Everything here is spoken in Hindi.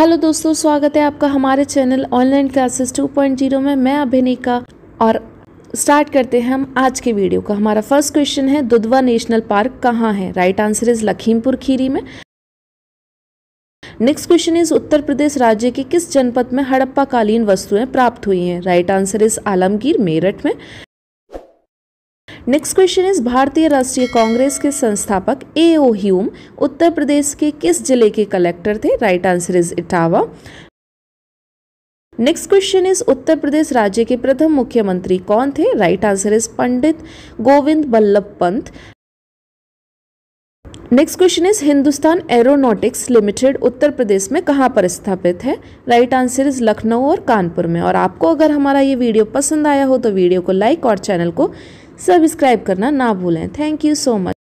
हेलो दोस्तों स्वागत है आपका हमारे चैनल ऑनलाइन क्लासेस 2.0 में मैं अभिनिका और स्टार्ट करते हैं हम आज के वीडियो का हमारा फर्स्ट क्वेश्चन है दुधवा नेशनल पार्क कहाँ है right answer is Lakhimpur Kheri में next question is Uttar Pradesh राज्य के किस जनपद में हड़प्पा कालीन वस्तुएं प्राप्त हुई हैं right answer is Alamgir Meerut में नेक्स्ट क्वेश्चन इज भारतीय राष्ट्रीय कांग्रेस के संस्थापक ए ओ ह्यूम उत्तर प्रदेश के किस जिले के कलेक्टर थे right answer is Etawah next question is Uttar Pradesh राज्य के प्रथम मुख्यमंत्री कौन थे right answer is Pandit Govind Ballabh Pant next question is Hindustan Aeronautics Limited Uttar Pradesh में कहाँ पर स्थापित है राइट आंसर इज लखनऊ और कानपुर में और आपको अगर हमारा ये वीडियो पसंद आया हो तो वीडियो को लाइक और चैनल को सब्सक्राइब करना ना भूलें थैंक यू सो मच